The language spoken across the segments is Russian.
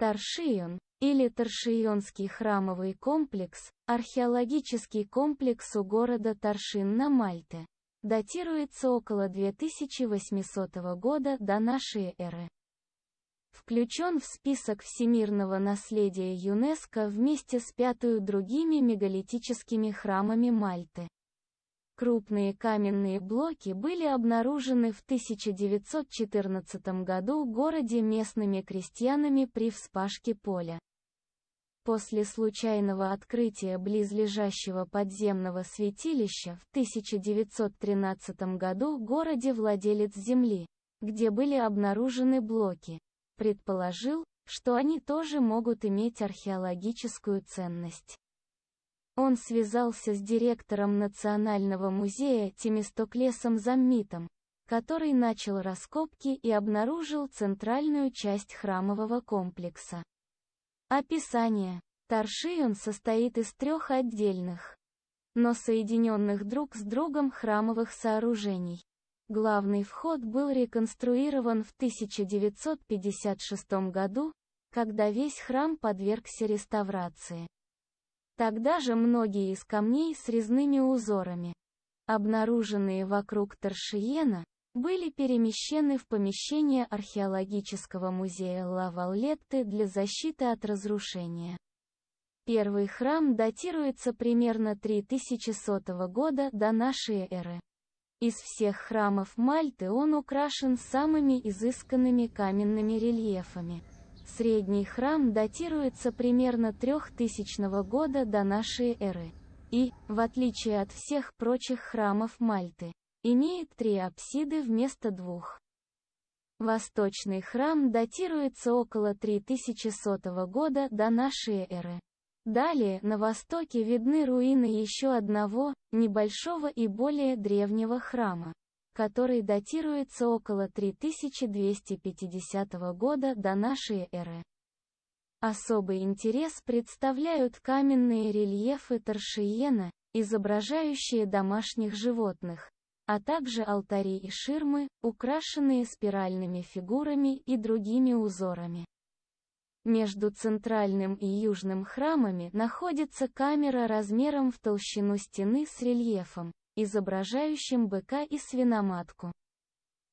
Таршион, или Таршионский храмовый комплекс, археологический комплекс у города Таршин на Мальте. Датируется около 2800 года до нашей эры. Включен в список всемирного наследия ЮНЕСКО вместе с пятую другими мегалитическими храмами Мальты. Крупные каменные блоки были обнаружены в 1914 году в городе местными крестьянами при вспашке поля. После случайного открытия близлежащего подземного святилища в 1913 году в городе владелец земли, где были обнаружены блоки, предположил, что они тоже могут иметь археологическую ценность. Он связался с директором Национального музея Тимистоклесом Заммитом, который начал раскопки и обнаружил центральную часть храмового комплекса. Описание. Таршион состоит из трех отдельных, но соединенных друг с другом храмовых сооружений. Главный вход был реконструирован в 1956 году, когда весь храм подвергся реставрации. Тогда же многие из камней с резными узорами, обнаруженные вокруг Торшиена, были перемещены в помещение археологического музея Лаваллетты для защиты от разрушения. Первый храм датируется примерно 3100 года до нашей эры. Из всех храмов Мальты он украшен самыми изысканными каменными рельефами. Средний храм датируется примерно 3000 года до нашей эры. И, в отличие от всех прочих храмов Мальты, имеет три апсиды вместо двух. Восточный храм датируется около 3100 года до нашей эры. Далее на востоке видны руины еще одного, небольшого и более древнего храма который датируется около 3250 года до нашей эры. Особый интерес представляют каменные рельефы Торшиена, изображающие домашних животных, а также алтари и ширмы, украшенные спиральными фигурами и другими узорами. Между центральным и южным храмами находится камера размером в толщину стены с рельефом, изображающим быка и свиноматку.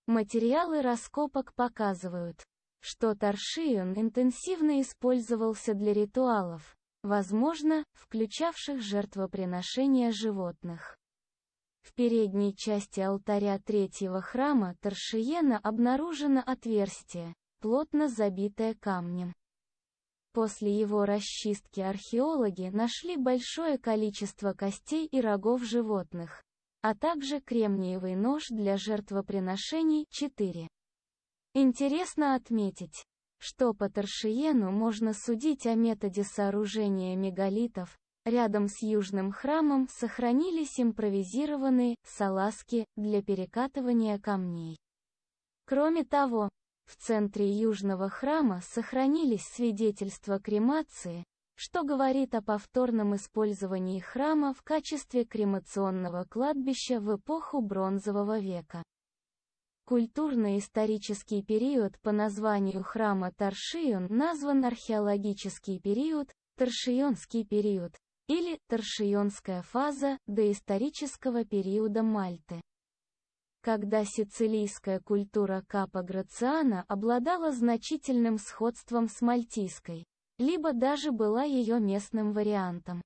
Материалы раскопок показывают, что торшион интенсивно использовался для ритуалов, возможно, включавших жертвоприношения животных. В передней части алтаря третьего храма Торшиена обнаружено отверстие, плотно забитое камнем. После его расчистки археологи нашли большое количество костей и рогов животных, а также кремниевый нож для жертвоприношений 4. Интересно отметить, что по Торшиену можно судить о методе сооружения мегалитов, рядом с южным храмом сохранились импровизированные салазки для перекатывания камней. Кроме того, в центре южного храма сохранились свидетельства кремации, что говорит о повторном использовании храма в качестве кремационного кладбища в эпоху Бронзового века. Культурно-исторический период по названию храма Таршион назван археологический период, Таршионский период, или Таршионская фаза доисторического периода Мальты когда сицилийская культура Капа Грациана обладала значительным сходством с мальтийской либо даже была ее местным вариантом.